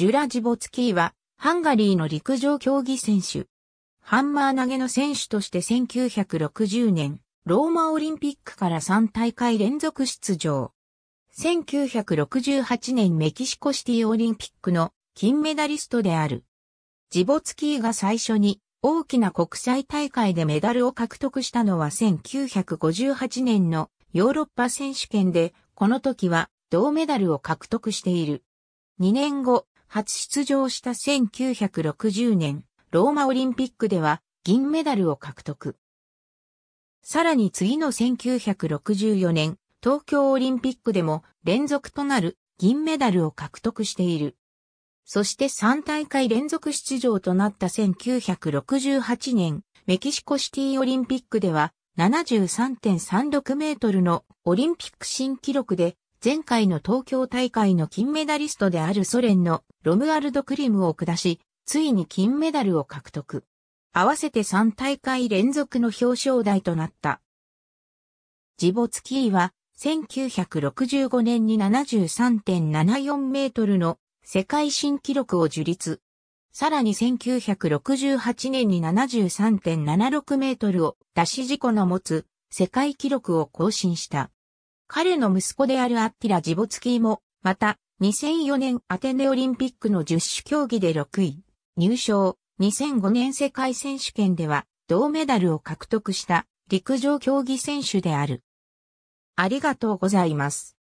ジュラ・ジボツキーは、ハンガリーの陸上競技選手。ハンマー投げの選手として1960年、ローマオリンピックから3大会連続出場。1968年メキシコシティオリンピックの金メダリストである。ジボツキーが最初に大きな国際大会でメダルを獲得したのは1958年のヨーロッパ選手権で、この時は銅メダルを獲得している。2年後、初出場した1960年、ローマオリンピックでは銀メダルを獲得。さらに次の1964年、東京オリンピックでも連続となる銀メダルを獲得している。そして3大会連続出場となった1968年、メキシコシティオリンピックでは73.36メートルのオリンピック新記録で前回の東京大会の金メダリストであるソ連のロムアルド・クリムを下し、ついに金メダルを獲得。合わせて3大会連続の表彰台となった。ジボツキーは1965年に73.74メートルの世界新記録を樹立。さらに1968年に73.76メートルを出し事故の持つ世界記録を更新した。彼の息子であるアッティラ・ジボツキーも、また、2004年アテネオリンピックの十種競技で6位、入賞、2005年世界選手権では、銅メダルを獲得した、陸上競技選手である。ありがとうございます。